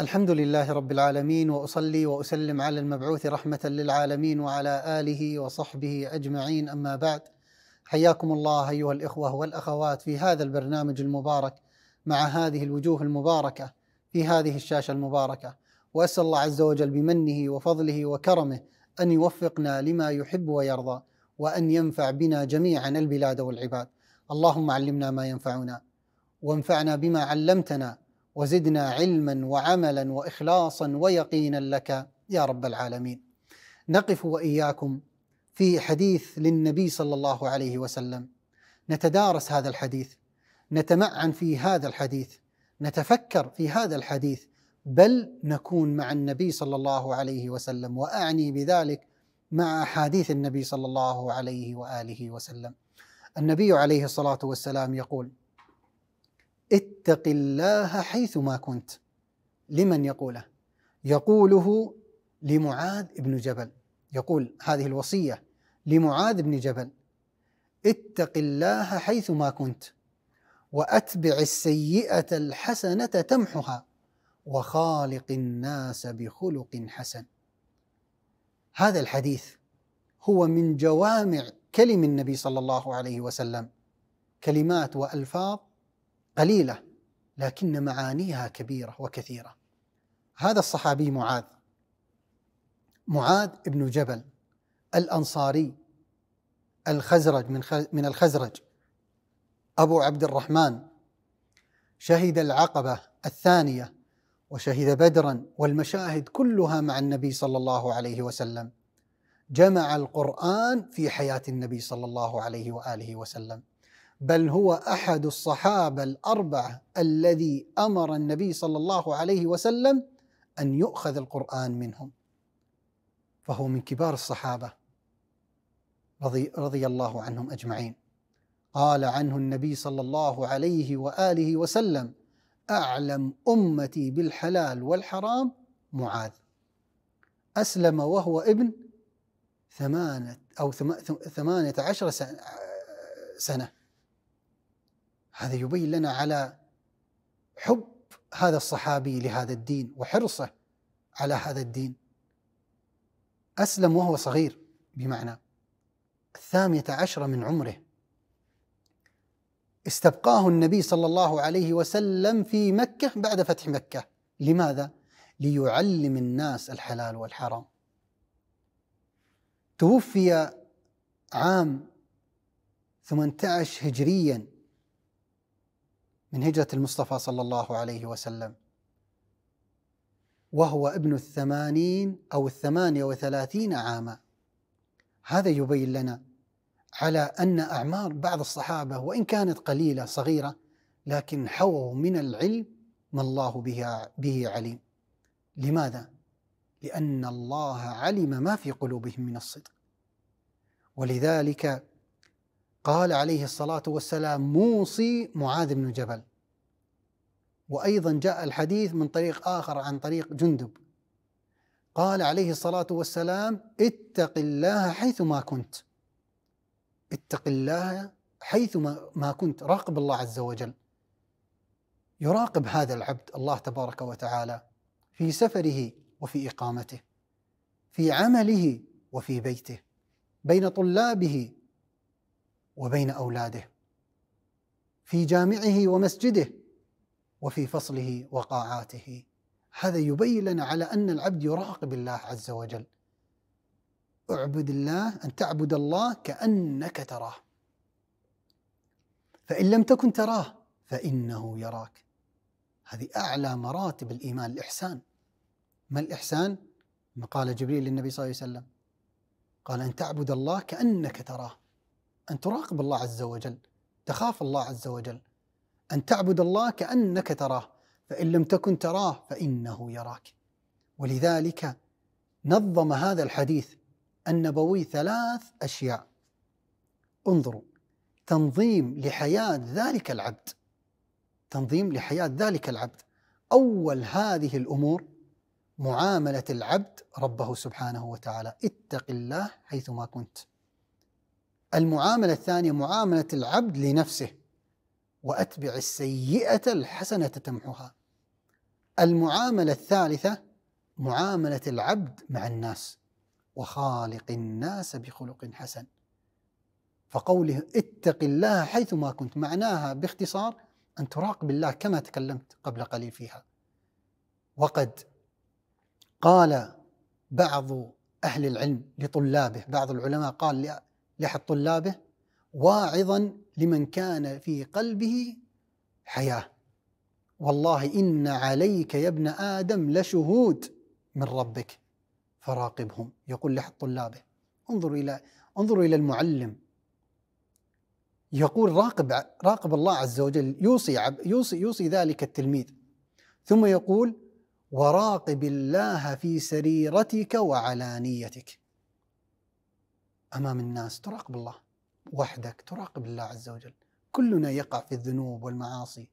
الحمد لله رب العالمين واصلي واسلم على المبعوث رحمه للعالمين وعلى اله وصحبه اجمعين اما بعد حياكم الله ايها الاخوه والاخوات في هذا البرنامج المبارك مع هذه الوجوه المباركه في هذه الشاشه المباركه واسال الله عز وجل بمنه وفضله وكرمه ان يوفقنا لما يحب ويرضى وان ينفع بنا جميعا البلاد والعباد اللهم علمنا ما ينفعنا وانفعنا بما علمتنا وزدنا علما وعملا واخلاصا ويقينا لك يا رب العالمين. نقف واياكم في حديث للنبي صلى الله عليه وسلم. نتدارس هذا الحديث، نتمعن في هذا الحديث، نتفكر في هذا الحديث، بل نكون مع النبي صلى الله عليه وسلم واعني بذلك مع احاديث النبي صلى الله عليه واله وسلم. النبي عليه الصلاه والسلام يقول: اتق الله حيثما كنت لمن يقوله يقوله لمعاذ بن جبل يقول هذه الوصية لمعاذ بن جبل اتق الله حيثما كنت وأتبع السيئة الحسنة تمحها وخالق الناس بخلق حسن هذا الحديث هو من جوامع كلم النبي صلى الله عليه وسلم كلمات والفاظ قليله لكن معانيها كبيره وكثيره هذا الصحابي معاذ معاذ بن جبل الانصاري الخزرج من من الخزرج ابو عبد الرحمن شهد العقبه الثانيه وشهد بدرا والمشاهد كلها مع النبي صلى الله عليه وسلم جمع القران في حياه النبي صلى الله عليه واله وسلم بل هو احد الصحابه الاربعه الذي امر النبي صلى الله عليه وسلم ان يؤخذ القران منهم فهو من كبار الصحابه رضي, رضي الله عنهم اجمعين قال عنه النبي صلى الله عليه واله وسلم اعلم امتي بالحلال والحرام معاذ اسلم وهو ابن ثمانه او ثمانيه عشر سنه هذا يبين لنا على حب هذا الصحابي لهذا الدين وحرصه على هذا الدين أسلم وهو صغير بمعنى الثامية عشرة من عمره استبقاه النبي صلى الله عليه وسلم في مكة بعد فتح مكة لماذا؟ ليعلم الناس الحلال والحرام توفي عام 18 هجريا من هجرة المصطفى صلى الله عليه وسلم وهو ابن الثمانين أو الثمانية وثلاثين عاما هذا يبين لنا على أن أعمار بعض الصحابة وإن كانت قليلة صغيرة لكن حووا من العلم ما الله به, به عليم لماذا؟ لأن الله علم ما في قلوبهم من الصدق ولذلك قال عليه الصلاة والسلام موصي معاذ بن جبل وأيضا جاء الحديث من طريق آخر عن طريق جندب قال عليه الصلاة والسلام اتق الله حيثما كنت اتق الله حيثما ما كنت راقب الله عز وجل يراقب هذا العبد الله تبارك وتعالى في سفره وفي إقامته في عمله وفي بيته بين طلابه وبين اولاده في جامعه ومسجده وفي فصله وقاعاته هذا يبين لنا على ان العبد يراقب الله عز وجل اعبد الله ان تعبد الله كانك تراه فان لم تكن تراه فانه يراك هذه اعلى مراتب الايمان الاحسان ما الاحسان ما قال جبريل للنبي صلى الله عليه وسلم قال ان تعبد الله كانك تراه أن تراقب الله عز وجل تخاف الله عز وجل أن تعبد الله كأنك تراه فإن لم تكن تراه فإنه يراك ولذلك نظم هذا الحديث النبوي ثلاث أشياء انظروا تنظيم لحياة ذلك العبد تنظيم لحياة ذلك العبد أول هذه الأمور معاملة العبد ربه سبحانه وتعالى اتق الله حيثما كنت المعاملة الثانية معاملة العبد لنفسه وأتبع السيئة الحسنة تمحها المعاملة الثالثة معاملة العبد مع الناس وخالق الناس بخلق حسن فقوله اتق الله حيثما كنت معناها باختصار أن تراقب الله كما تكلمت قبل قليل فيها وقد قال بعض أهل العلم لطلابه بعض العلماء قال لحد طلابه واعظا لمن كان في قلبه حياه والله ان عليك يا ابن ادم لشهود من ربك فراقبهم يقول لحد طلابه انظروا الى انظروا الى المعلم يقول راقب راقب الله عز وجل يوصي يوصي يوصي ذلك التلميذ ثم يقول وراقب الله في سريرتك وعلانيتك امام الناس تراقب الله وحدك تراقب الله عز وجل كلنا يقع في الذنوب والمعاصي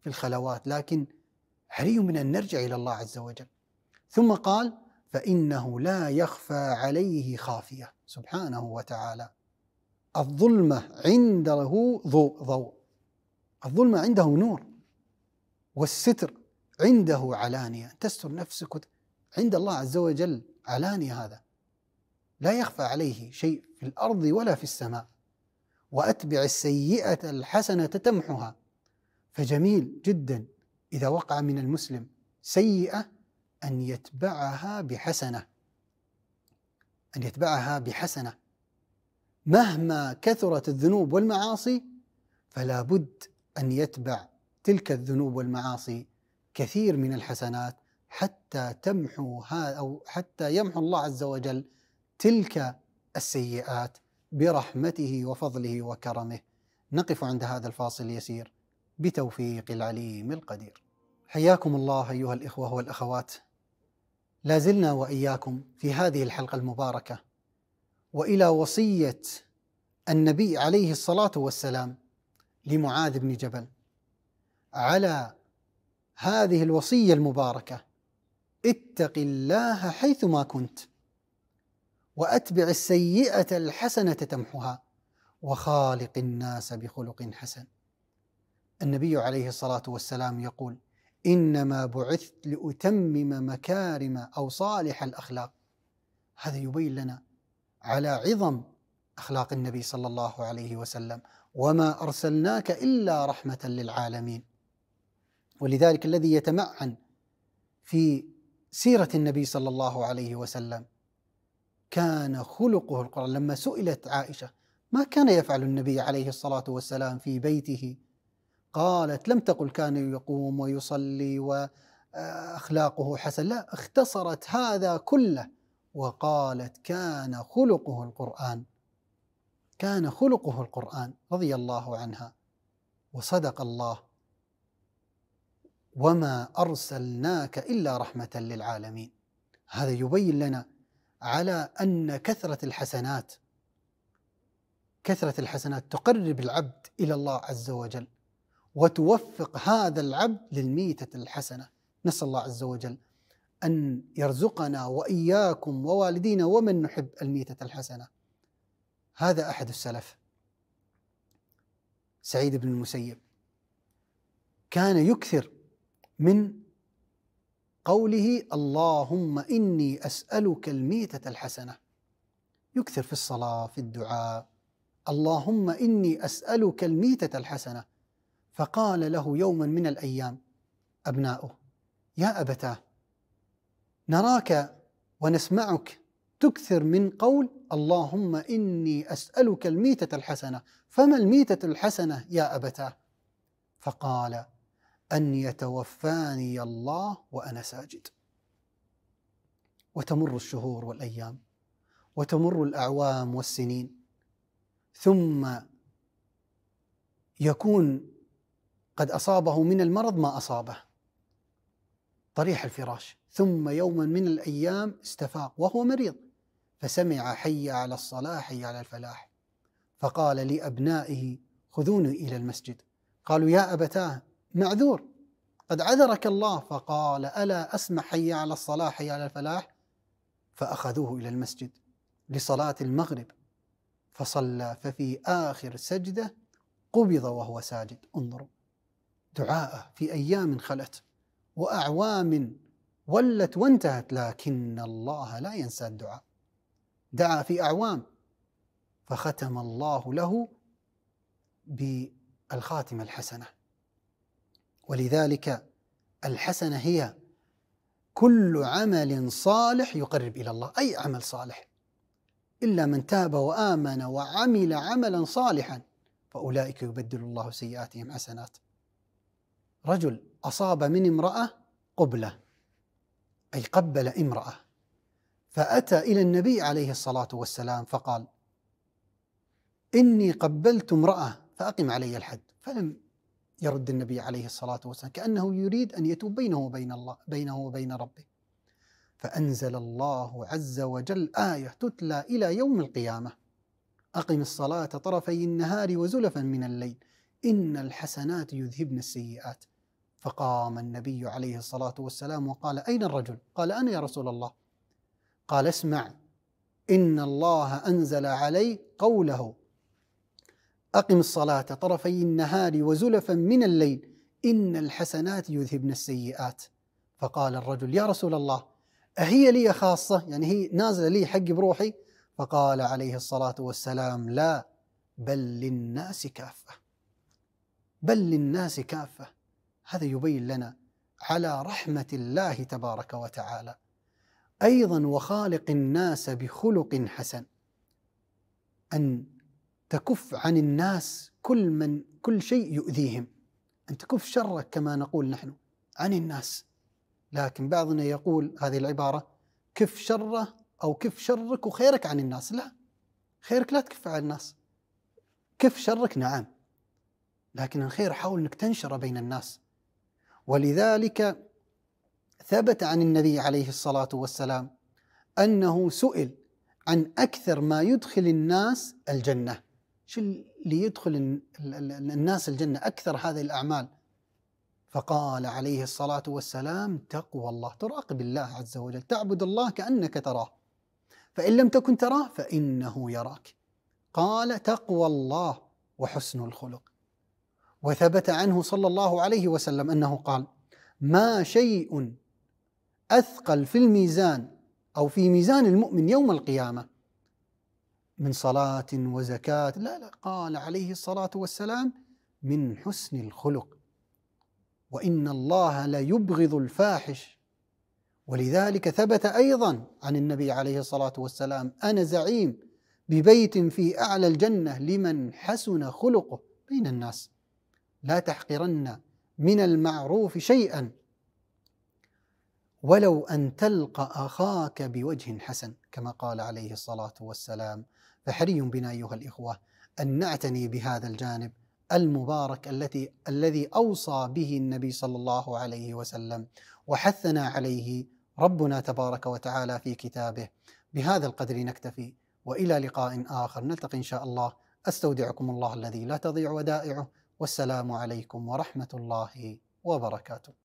في الخلوات لكن حري من ان نرجع الى الله عز وجل ثم قال فانه لا يخفى عليه خافيه سبحانه وتعالى الظلمه عنده ضوء ضوء الظلمه عنده نور والستر عنده علانيه تستر نفسك عند الله عز وجل علانيه هذا لا يخفى عليه شيء في الارض ولا في السماء واتبع السيئه الحسنه تمحها فجميل جدا اذا وقع من المسلم سيئه ان يتبعها بحسنه ان يتبعها بحسنه مهما كثرت الذنوب والمعاصي فلا بد ان يتبع تلك الذنوب والمعاصي كثير من الحسنات حتى تمحو او حتى يمحو الله عز وجل تلك السيئات برحمته وفضله وكرمه نقف عند هذا الفاصل اليسير بتوفيق العليم القدير حياكم الله ايها الاخوه والاخوات لا زلنا واياكم في هذه الحلقه المباركه والى وصيه النبي عليه الصلاه والسلام لمعاذ بن جبل على هذه الوصيه المباركه اتق الله حيثما كنت واتبع السيئه الحسنه تمحها وخالق الناس بخلق حسن النبي عليه الصلاه والسلام يقول انما بعثت لاتمم مكارم او صالح الاخلاق هذا يبين لنا على عظم اخلاق النبي صلى الله عليه وسلم وما ارسلناك الا رحمه للعالمين ولذلك الذي يتمعن في سيره النبي صلى الله عليه وسلم كان خلقه القرآن لما سئلت عائشة ما كان يفعل النبي عليه الصلاة والسلام في بيته قالت لم تقل كان يقوم ويصلي وأخلاقه آه، حسن لا اختصرت هذا كله وقالت كان خلقه القرآن كان خلقه القرآن رضي الله عنها وصدق الله وما أرسلناك إلا رحمة للعالمين هذا يبين لنا على ان كثره الحسنات كثره الحسنات تقرب العبد الى الله عز وجل وتوفق هذا العبد للميته الحسنه نسال الله عز وجل ان يرزقنا واياكم ووالدينا ومن نحب الميته الحسنه هذا احد السلف سعيد بن المسيب كان يكثر من قوله اللهم إني أسألك الميتة الحسنة يكثر في الصلاة في الدعاء اللهم إني أسألك الميتة الحسنة فقال له يوما من الأيام أبناؤه يا أبتاه نراك ونسمعك تكثر من قول اللهم إني أسألك الميتة الحسنة فما الميتة الحسنة يا أبتاه فقال أن يتوفاني الله وأنا ساجد وتمر الشهور والأيام وتمر الأعوام والسنين ثم يكون قد أصابه من المرض ما أصابه طريح الفراش ثم يوما من الأيام استفاق وهو مريض فسمع حي على الصلاة حي على الفلاح فقال لأبنائه خذوني إلى المسجد قالوا يا أبتاه معذور قد عذرك الله فقال ألا أسمع حي على الصلاح حي على الفلاح فأخذوه إلى المسجد لصلاة المغرب فصلى ففي آخر سجدة قبض وهو ساجد انظروا دعاءه في أيام خلت وأعوام ولت وانتهت لكن الله لا ينسى الدعاء دعا في أعوام فختم الله له بالخاتمة الحسنة ولذلك الحسنه هي كل عمل صالح يقرب الى الله اي عمل صالح الا من تاب وامن وعمل عملا صالحا فاولئك يبدل الله سيئاتهم حسنات رجل اصاب من امراه قبله اي قبل امراه فاتى الى النبي عليه الصلاه والسلام فقال اني قبلت امراه فاقم علي الحد فلم يرد النبي عليه الصلاة والسلام كأنه يريد أن يتوب بينه وبين الله بينه وبين ربه فأنزل الله عز وجل آية تتلى إلى يوم القيامة أقم الصلاة طرفي النهار وزلفا من الليل إن الحسنات يذهبن السيئات فقام النبي عليه الصلاة والسلام وقال أين الرجل؟ قال أنا يا رسول الله قال اسمع إن الله أنزل علي قوله أقم الصلاة طرفي النهار وزلفا من الليل إن الحسنات يذهبن السيئات فقال الرجل يا رسول الله أهي لي خاصة يعني هي نازلة لي حقي بروحي فقال عليه الصلاة والسلام لا بل للناس كافة بل للناس كافة هذا يبين لنا على رحمة الله تبارك وتعالى أيضا وخالق الناس بخلق حسن أن تكف عن الناس كل من كل شيء يؤذيهم أن تكف شرك كما نقول نحن عن الناس لكن بعضنا يقول هذه العبارة كف شره أو كف شرك وخيرك عن الناس لا خيرك لا تكف عن الناس كف شرك نعم لكن الخير حاول أنك تنشره بين الناس ولذلك ثبت عن النبي عليه الصلاة والسلام أنه سئل عن أكثر ما يدخل الناس الجنة شو اللي يدخل الناس الجنة أكثر هذه الأعمال فقال عليه الصلاة والسلام تقوى الله تراقب الله عز وجل تعبد الله كأنك تراه فإن لم تكن تراه فإنه يراك قال تقوى الله وحسن الخلق وثبت عنه صلى الله عليه وسلم أنه قال ما شيء أثقل في الميزان أو في ميزان المؤمن يوم القيامة من صلاة وزكاة لا لا قال عليه الصلاة والسلام من حسن الخلق وإن الله ليبغض الفاحش ولذلك ثبت أيضا عن النبي عليه الصلاة والسلام أنا زعيم ببيت في أعلى الجنة لمن حسن خلقه بين الناس لا تحقرن من المعروف شيئا ولو أن تلقى أخاك بوجه حسن كما قال عليه الصلاة والسلام فحري بنا أيها الإخوة أن نعتني بهذا الجانب المبارك التي الذي أوصى به النبي صلى الله عليه وسلم وحثنا عليه ربنا تبارك وتعالى في كتابه بهذا القدر نكتفي والى لقاء اخر نلتقي ان شاء الله استودعكم الله الذي لا تضيع ودائعه والسلام عليكم ورحمه الله وبركاته